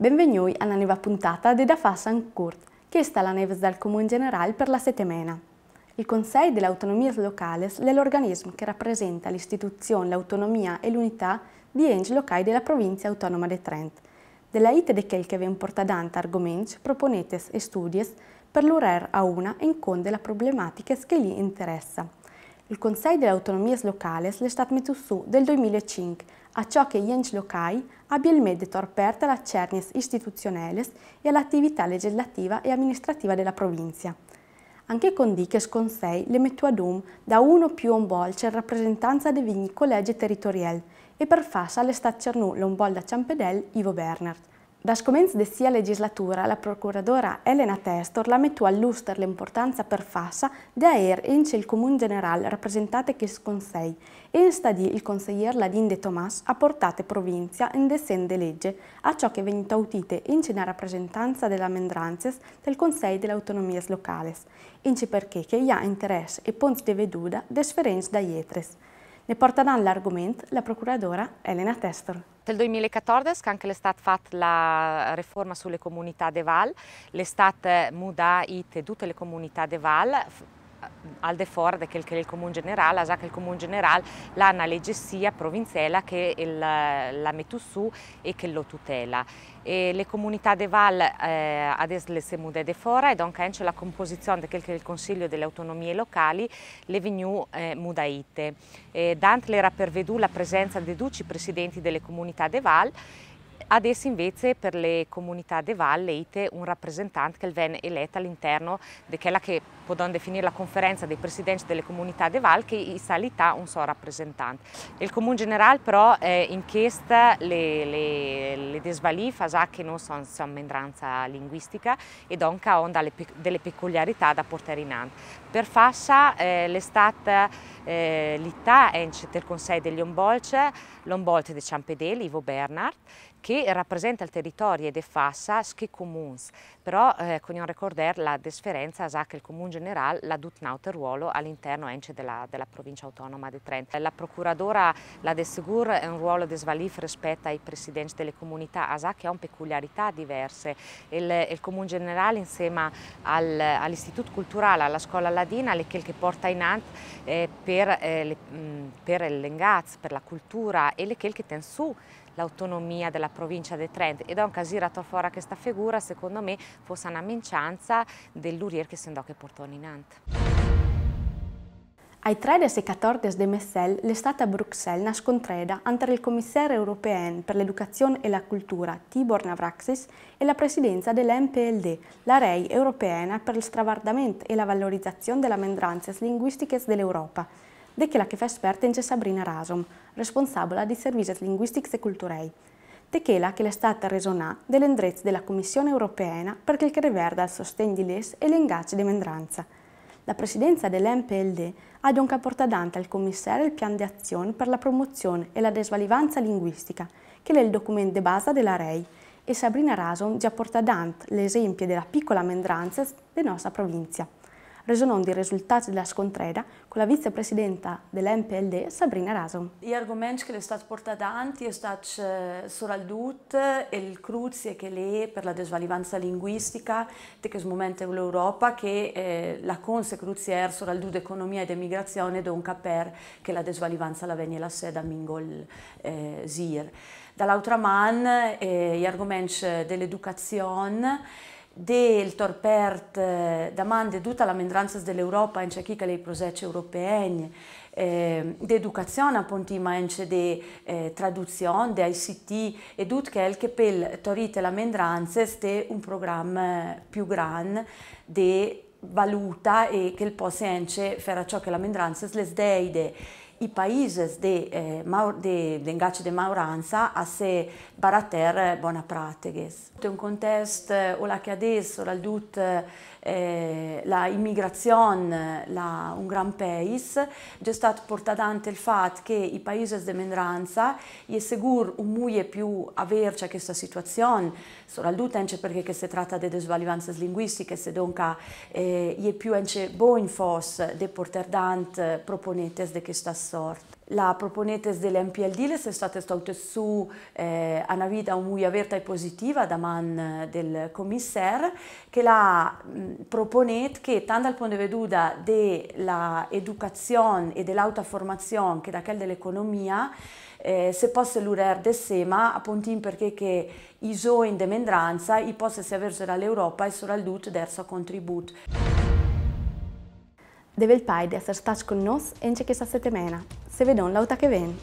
Benvenuti alla nuova puntata di Da Fassan Kurt, chiesta la neves dal Comune Generale per la settimana. Il Consiglio delle Autonomie Locali è l'organismo che rappresenta l'istituzione, l'autonomia e l'unità di enti locali della provincia autonoma di Trent. Della ite de quel che vi importa importante argomenti, proponetes e studies per l'urer a una e inconde le problematiche che gli interessano. Il Consiglio delle Autonomies Locales l'è stato messo su nel 2005, a ciò che gli enti locali abbiano il meditor aperto alla cernies istituzionale e all'attività legislativa e amministrativa della provincia. Anche con Diches Consei le metto ad um da uno più un bol c'è rappresentanza dei vigni collegi territoriali e per fascia le sta cernù l'ombol da Ciampedel Ivo Bernard. Da scomenz de sia legislatura, la procuradora Elena Testor la mettu all'uster l'importanza per fassa de aer ince il comune General rappresentate che sconsei e in instadì il consiglier Ladin de Tomas a portate provincia in dessende legge, a ciò che venuta utite ince la rappresentanza della Mendranzes del Consei dell'Autonomias Locales, ince perché che ha interesse e ponti de veduda de sferenz da ietres. Ne porta l'argument la procuradora Elena Testor. Nel 2014 anche l'estat fat la riforma sulle comunità de Val, l'estat muda i tutte le comunità de Val al Ford che è il Comune Generale, ja que el Comune General l'ha una leggessia provinzella che la mette su e che lo tutela. E le comunità de Val eh, adesso le semude de fora e donc c'è la composizione del de Consiglio delle autonomie locali le venu eh, mudaite. E Dant pervedù la presenza di duci presidenti delle comunità de Val Adesso invece per le comunità de Valle ite un rappresentante che viene eletto all'interno di quella che possiamo definire la conferenza dei presidenti delle comunità de Valle che in salita un suo rappresentante. Il Comune Generale però eh, inchiesta le, le, le desvalì che non sono son mendranza linguistica e donc ha delle peculiarità da portare in avanti. Per Fascia eh, l'estate eh, l'Ittà è in del Consiglio degli Ombolce, l'Ombolce di Ciampedeli, Ivo Bernard, che rappresenta il territorio e di Fassa, che comuns, però eh, con un recorder la differenza sa che il Comune Generale la dutnauter ruolo all'interno della, della, provincia autonoma di Trento. La procuradora la Desgur è un ruolo di svalif rispetto ai presidenti delle comunità, sa che ha un peculiarità diverse. Il, il Comune Generale insieme al, all'Istituto Culturale, alla Scuola Ladina, che porta in Ant eh, per per, eh, le, mh, mm, per l'Engaz, per la cultura e le che ten su l'autonomia della provincia di Trento E da un casino a fora questa figura secondo me fosse una mencianza dell'Urier che si andò che portò in Nantes. Ai 13 e 14 di Messel, l'estate a Bruxelles nascontreda entre il commissario europeo per l'educazione e la cultura Tibor Navraxis e la presidenza dell'MPLD, la REI europea per il stravardamento e la valorizzazione delle mendranze linguistiche dell'Europa, de che la che fa esperta espertenza Sabrina Rasom, responsabile di Services Linguistics e Culturei. Tekela che la che l'è stata resonà dell'endrezza della Commissione europea per quel che riguarda il sostegno di l'ES e l'ingaccio di Mendranza. La presidenza dell'MPLD ha dunque portadante al commissario il piano di azione per la promozione e la desvalivanza linguistica, che è il documento di base della REI, e Sabrina Rason già portadante l'esempio della piccola Mendranza della nostra provincia reso noto i risultati della scontrera con la vicepresidenta dell'MPLD Sabrina Raso. Gli argomenti che le stati portati avanti sono eh, soprattutto il cruzio che le per la desvalivanza linguistica che questo il momento dell'Europa che eh, la conseguenza cruzier soprattutto economia ed emigrazione donca per che la desvalivanza la venga la sede a Mingol eh, Zir. Dall'altra mano eh, gli argomenti dell'educazione del torpert eh, damande tutta la mendranza dell'Europa in cerchica le prosecce europee, eh, d'educazione appunto ma anche di eh, traduzione, di ICT e tutto quel che per torite la mendranza è un programma eh, più grande di valuta e che il possa anche fare ciò che la mendranza le sdeide i paesi de, eh, Maur, de, de engaxe de Mauranza a se barater bona pràtegues. Té un contesto, o la que adesso la dut eh, la immigrazion la, un gran paese, già stato portato avanti il fatto che i paesi di mendranza è sicuro un muie più averci a questa situazione, soprattutto anche perché si tratta di disuguaglianze linguistiche, se dunque eh, è più anche buon forse di portare avanti proponenti di questa situazione sort. La proponete delle dell'MPLD è state state su eh, una vita molto aperta e positiva da man del commissario che la mh, mm, proponete che tanto dal punto di vista dell'educazione e dell'autoformazione che da quella dell'economia eh, se possa l'urer de sema appunto perché che i in demendranza i possa si avere dall'Europa e solo soprattutto dut suo contributo. Dhevejt pajë dhe asartatës kënë nosë e në që kësaset e mena. Se vedon, lauta ke ven!